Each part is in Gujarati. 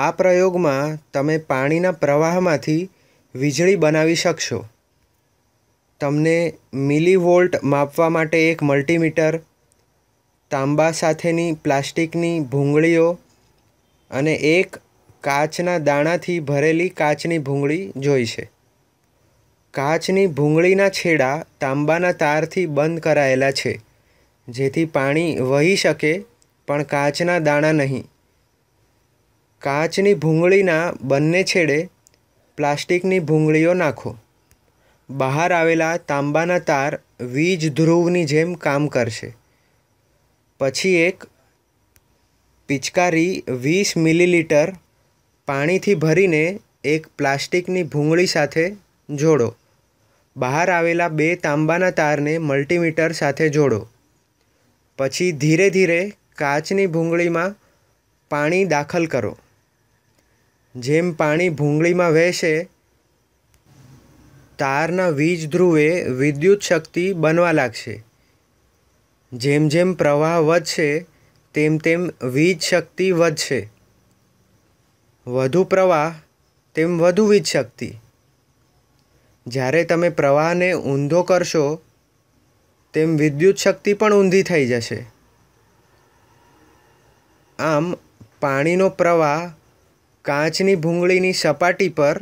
આ પ્રયોગમાં તમે પાણીના પ્રવાહમાંથી વીજળી બનાવી શકશો તમને મિલીવોલ્ટ માપવા માટે એક મલ્ટીમીટર તાંબા સાથેની પ્લાસ્ટિકની ભૂંગળીઓ અને એક કાચના દાણાથી ભરેલી કાચની ભૂંગળી જોઈશે કાચની ભૂંગળીના છેડા તાંબાના તારથી બંધ કરાયેલા છે જેથી પાણી વહી શકે પણ કાચના દાણા નહીં કાચની ભૂંગળીના બંને છેડે પ્લાસ્ટિકની ભૂંગળીઓ નાખો બહાર આવેલા તાંબાના તાર વીજ ધ્રુવની જેમ કામ કરશે પછી એક પિચકારી વીસ મિલીલીટર પાણીથી ભરીને એક પ્લાસ્ટિકની ભૂંગળી સાથે જોડો બહાર આવેલા બે તાંબાના તારને મલ્ટીમીટર સાથે જોડો પછી ધીરે ધીરે કાચની ભૂંગળીમાં પાણી દાખલ કરો જેમ પાણી ભૂંગળીમાં વહેશે તારના વીજ ધ્રુવે વિદ્યુત શક્તિ બનવા લાગશે જેમ જેમ પ્રવાહ વધશે તેમ તેમ વીજ શક્તિ વધશે વધુ પ્રવાહ તેમ વધુ વીજ શક્તિ જ્યારે તમે પ્રવાહને ઊંધો કરશો તેમ વિદ્યુત શક્તિ પણ ઊંધી થઈ જશે આમ પાણીનો પ્રવાહ કાચની ભૂંગળીની સપાટી પર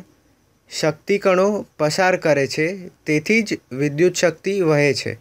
શક્તિકણો પસાર કરે છે તેથી જ વિદ્યુત શક્તિ વહે છે